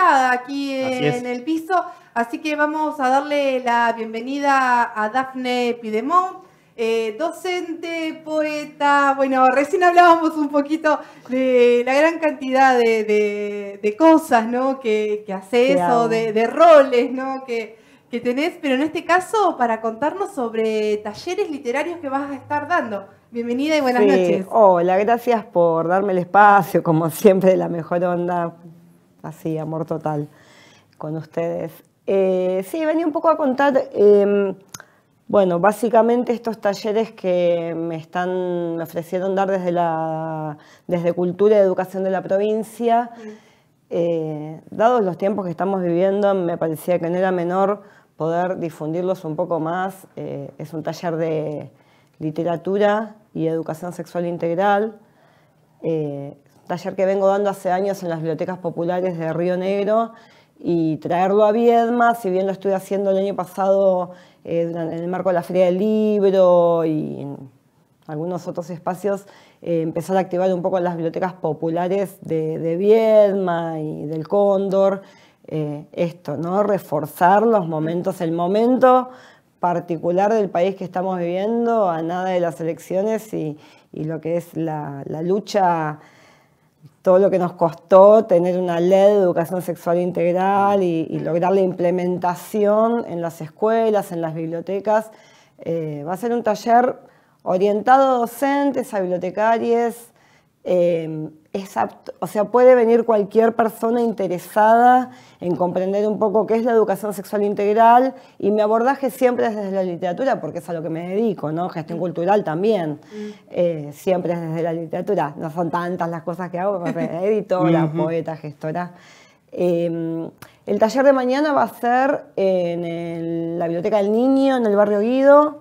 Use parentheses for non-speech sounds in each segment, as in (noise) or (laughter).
aquí en el piso, así que vamos a darle la bienvenida a Dafne Pidemont, eh, docente, poeta, bueno, recién hablábamos un poquito de la gran cantidad de, cosas, ¿no? Que, haces o de, roles, ¿no? Que, tenés, pero en este caso para contarnos sobre talleres literarios que vas a estar dando. Bienvenida y buenas noches. Hola, gracias por darme el espacio, como siempre, de la mejor onda así, amor total con ustedes. Eh, sí, venía un poco a contar, em, bueno, básicamente estos talleres que me, están, me ofrecieron dar desde, la, desde Cultura y Educación de la provincia, mm. eh, dados los tiempos que estamos viviendo, me parecía que no era menor poder difundirlos un poco más. Eh, es un taller de literatura y educación sexual integral taller que vengo dando hace años en las bibliotecas populares de Río Negro y traerlo a Viedma, si bien lo estuve haciendo el año pasado eh, en el marco de la Feria del Libro y en algunos otros espacios, eh, empezar a activar un poco las bibliotecas populares de, Viedma y del Cóndor, eh, esto, ¿no? Reforzar los momentos, el momento particular del país que estamos viviendo, a nada de las elecciones y, lo que es la lucha todo lo que nos costó tener una ley de educación sexual integral y, lograr la implementación en las escuelas, en las bibliotecas. Eh, va a ser un taller orientado a docentes, a bibliotecarias, Em, o sea, puede venir cualquier persona interesada en comprender un poco qué es la educación sexual integral y mi abordaje siempre es desde la literatura, porque es a lo que me dedico, ¿no? Gestión mm. cultural también, mm. eh, siempre es desde la literatura. No son tantas las cosas que hago, editora, poeta, gestora. Em, el taller de mañana va a ser en la Biblioteca del Niño, en el barrio Guido,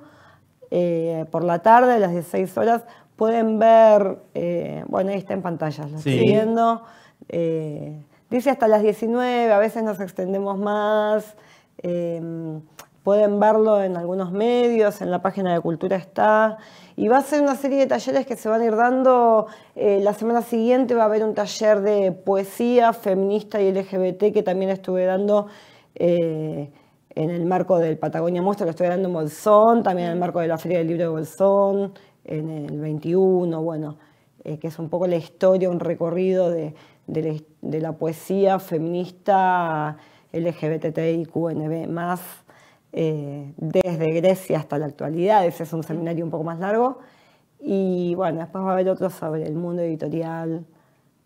eh, por la tarde, a las 16 horas. Pueden ver, eh, bueno, ahí está en pantallas lo estoy viendo. Eh, dice hasta las 19, a veces nos extendemos más. Em, pueden verlo en algunos medios, en la página de Cultura está. Y va a ser una serie de talleres que se van a ir dando. Eh, la semana siguiente va a haber un taller de poesía feminista y LGBT que también estuve dando en el marco del Patagonia Muestra lo estoy dando en Bolsón, también en el marco de la Feria del Libro de Bolsón, en el 21, bueno, eh, que es un poco la historia, un recorrido de, la, poesía feminista LGBTIQNB más eh, desde Grecia hasta la actualidad. Ese es un seminario un poco más largo. Y bueno, después va a haber otro sobre el mundo editorial,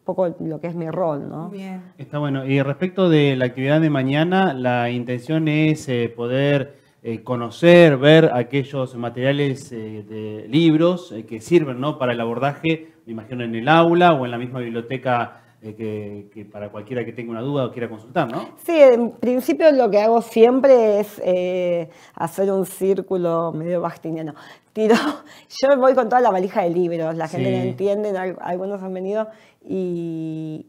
poco lo que es mi rol, ¿no? Está bueno. Y respecto de la actividad de mañana, la intención es eh, poder eh, conocer, ver aquellos materiales eh, de libros que sirven, ¿no? Para el abordaje, me imagino, en el aula o en la misma biblioteca eh, que, para cualquiera que tenga una duda o quiera consultar, ¿no? Sí, en principio lo que hago siempre es eh, hacer un círculo medio bastiniano. Tiro, (laughs) yo voy con toda la valija de libros, la gente sí. entiende, algunos han venido y,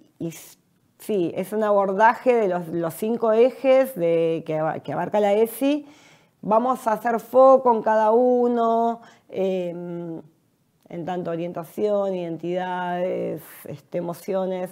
sí, es un abordaje de los, cinco ejes de, que, abarca la ESI. Vamos a hacer foco en cada uno. Em, en tanto orientación, identidades, este, emociones.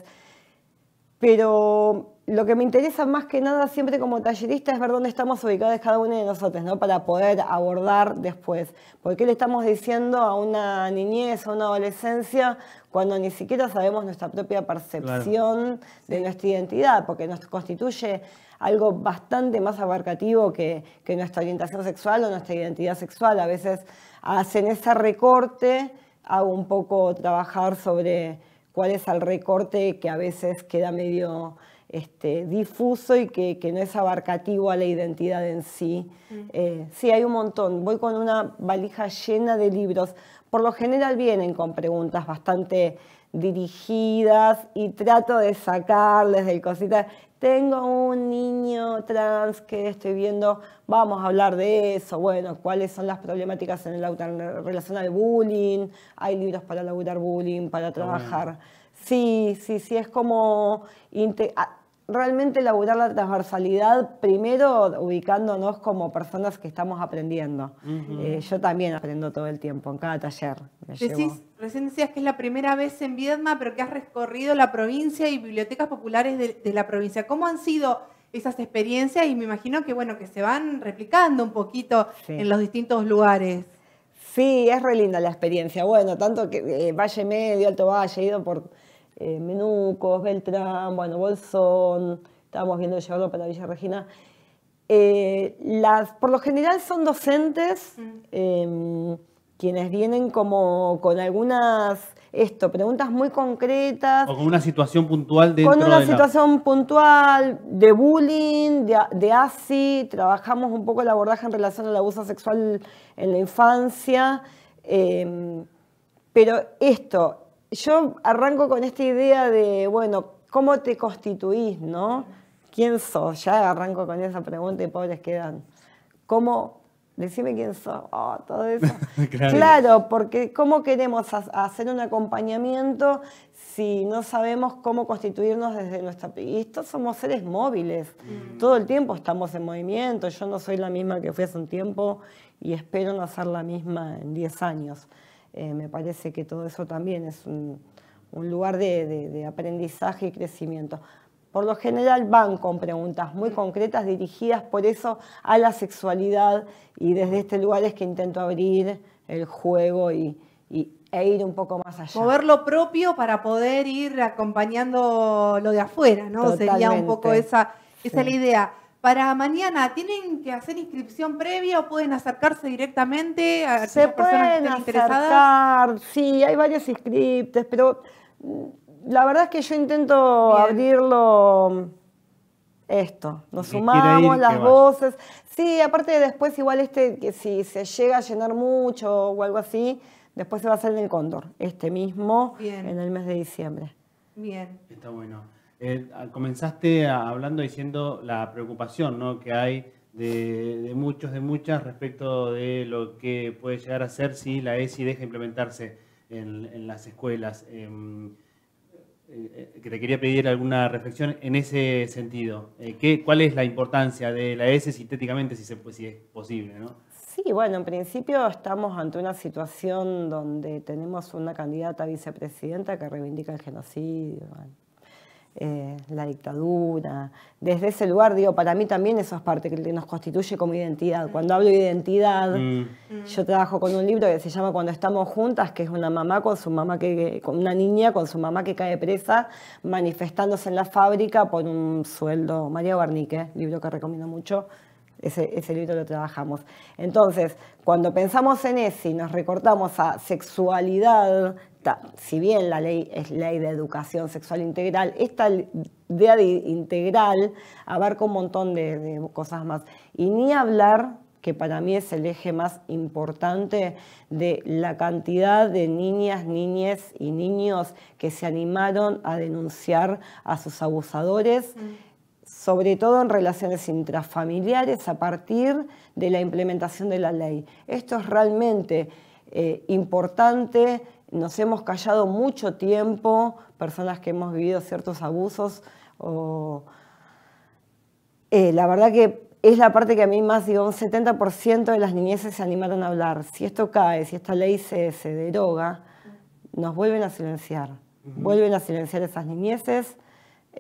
Pero lo que me interesa más que nada siempre como tallerista es ver dónde estamos ubicados cada uno de nosotros, ¿no? Para poder abordar después. ¿Por qué le estamos diciendo a una niñez, a una adolescencia, cuando ni siquiera sabemos nuestra propia percepción de nuestra identidad? Porque nos constituye algo bastante más abarcativo que, que nuestra orientación sexual o nuestra identidad sexual. A veces hacen ese recorte hago un poco trabajar sobre cuál es el recorte que a veces queda medio este, difuso y que, no es abarcativo a la identidad en sí. Mm. Eh, sí, hay un montón. Voy con una valija llena de libros. Por lo general vienen con preguntas bastante dirigidas y trato de sacarles del cosita. Tengo un niño trans que estoy viendo, vamos a hablar de eso, bueno, cuáles son las problemáticas en, el, en relación al bullying, hay libros para laburar bullying, para trabajar. Sí, sí, sí, es como realmente laburar la transversalidad, primero ubicándonos como personas que estamos aprendiendo. Eh, yo también aprendo todo el tiempo, en cada taller. Decís, Recién decías que es la primera vez en Viedma, pero que has recorrido la provincia y bibliotecas populares de, la provincia. ¿Cómo han sido esas experiencias? Y me imagino que, bueno, que se van replicando un poquito en los distintos lugares. Sí, es re linda la experiencia. Bueno, tanto que eh, Valle Medio, Alto Valle, he ido por eh, menucos, Beltrán, bueno, Bolsón, estábamos viendo llevarlo para Villa Regina. Eh, las, por lo general son docentes mm. em, quienes vienen como con algunas, esto, preguntas muy concretas. O con una situación puntual dentro Con una situación puntual de bullying, de, de, ASI, trabajamos un poco el abordaje en relación al abuso sexual en la infancia. Em, pero esto, yo arranco con esta idea de, bueno, ¿cómo te constituís, no? ¿Quién sos? Ya arranco con esa pregunta y pobres quedan. ¿Cómo? Decime quién sos. Oh, todo eso. (laughs) claro. porque ¿cómo queremos hacer un acompañamiento si no sabemos cómo constituirnos desde nuestra... Y estos somos seres móviles. Mm. Todo el tiempo estamos en movimiento. Yo no soy la misma que fui hace un tiempo y espero no ser la misma en 10 años. Eh, me parece que todo eso también es un, lugar de, aprendizaje y crecimiento. Por lo general van con preguntas muy concretas dirigidas por eso a la sexualidad y desde este lugar es que intento abrir el juego y, e ir un poco más allá. Mover lo propio para poder ir acompañando lo de afuera, ¿no? Sería un poco esa, esa la idea. Para mañana, ¿tienen que hacer inscripción previa o pueden acercarse directamente a Se pueden sí, hay varios inscriptes, pero mm, la verdad es que yo intento abrirlo mm, esto, nos sumamos, las voces. Sí, aparte después igual este, que si se llega a llenar mucho o algo así, después se va a hacer en el Cóndor, este mismo, en el mes de diciembre. Bien. Está bueno. Eh, comenzaste hablando diciendo la preocupación que hay de, muchos, de muchas respecto de lo que puede llegar a ser si la ESI deja implementarse en, las escuelas. Em, eh, eh, que te quería pedir alguna reflexión en ese sentido. ¿Cuál es la importancia de la ESI sintéticamente, si, es posible? Sí, bueno, en principio estamos ante una situación donde tenemos una candidata vicepresidenta que reivindica el genocidio. Eh, la dictadura. Desde ese lugar, digo, para mí también eso es parte que nos constituye como identidad. Cuando hablo de identidad, mm. yo trabajo con un libro que se llama Cuando estamos juntas, que es una mamá con su mamá que, con una niña con su mamá que cae presa, manifestándose en la fábrica por un sueldo. María Barnique, libro que recomiendo mucho. Ese, ese, libro lo trabajamos. Entonces, cuando pensamos en ese y nos recortamos a sexualidad, si bien la ley es ley de educación sexual integral, esta idea de integral abarca un montón de, cosas más. Y ni hablar que para mí es el eje más importante de la cantidad de niñas, niñes y niños que se animaron a denunciar a sus abusadores, mm. sobre todo en relaciones intrafamiliares a partir de la implementación de la ley. Esto es realmente eh, importante nos hemos callado mucho tiempo, personas que hemos vivido ciertos abusos. Eh, la verdad que es la parte que a mí más, digo, un 70% de las niñeces se animaron a hablar. Si esto cae, si esta ley se, deroga, nos vuelven a silenciar. Vuelven a silenciar esas niñeces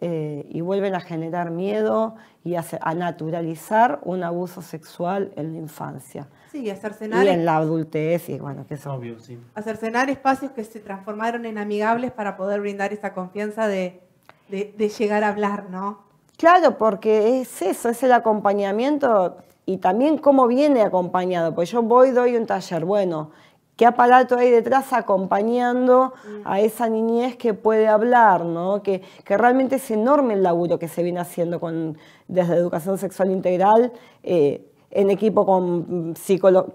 eh, y vuelven a generar miedo y a, naturalizar un abuso sexual en la infancia. Sí, y hacer en la adultez, y bueno, que es Obvio, sí. Hacer espacios que se transformaron en amigables para poder brindar esa confianza de, de llegar a hablar, ¿no? Claro, porque es eso, es el acompañamiento y también cómo viene acompañado. Pues yo voy, doy un taller, bueno, qué aparato hay detrás acompañando mm. a esa niñez que puede hablar, ¿no? Que, realmente es enorme el laburo que se viene haciendo con, desde educación sexual integral, eh, en equipo con, mm,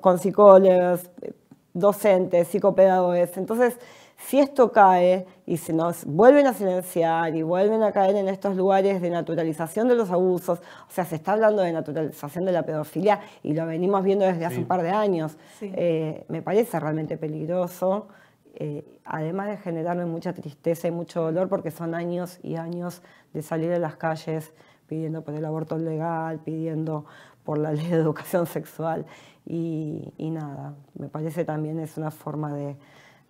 con psicólogos, eh, docentes, psicopedagogos. Entonces, si esto cae y se nos vuelven a silenciar y vuelven a caer en estos lugares de naturalización de los abusos, o sea, se está hablando de naturalización de la pedofilia y lo venimos viendo desde hace un par de años, eh, me parece realmente peligroso. Eh, además de generarme mucha tristeza y mucho dolor, porque son años y años de salir a las calles pidiendo por el aborto legal, pidiendo por la ley de educación sexual y nada, me parece también es una forma de,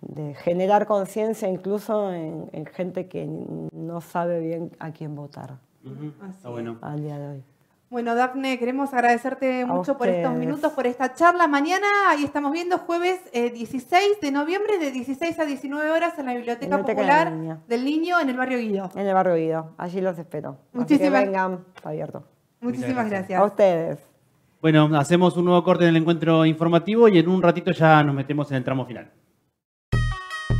de generar conciencia incluso en, gente que no sabe bien a quién votar bueno. al día de hoy. Bueno, Dafne, queremos agradecerte mucho por estos minutos, por esta charla. Mañana, ahí estamos viendo, jueves 16 eh, de noviembre, de 16 a 19 horas en la Biblioteca, Popular del Niño, en el barrio Guido. En el barrio Guido, allí los espero. Muchísimas abierto. Muchísimas gracias. gracias. A ustedes. Bueno, hacemos un nuevo corte en el encuentro informativo y en un ratito ya nos metemos en el tramo final.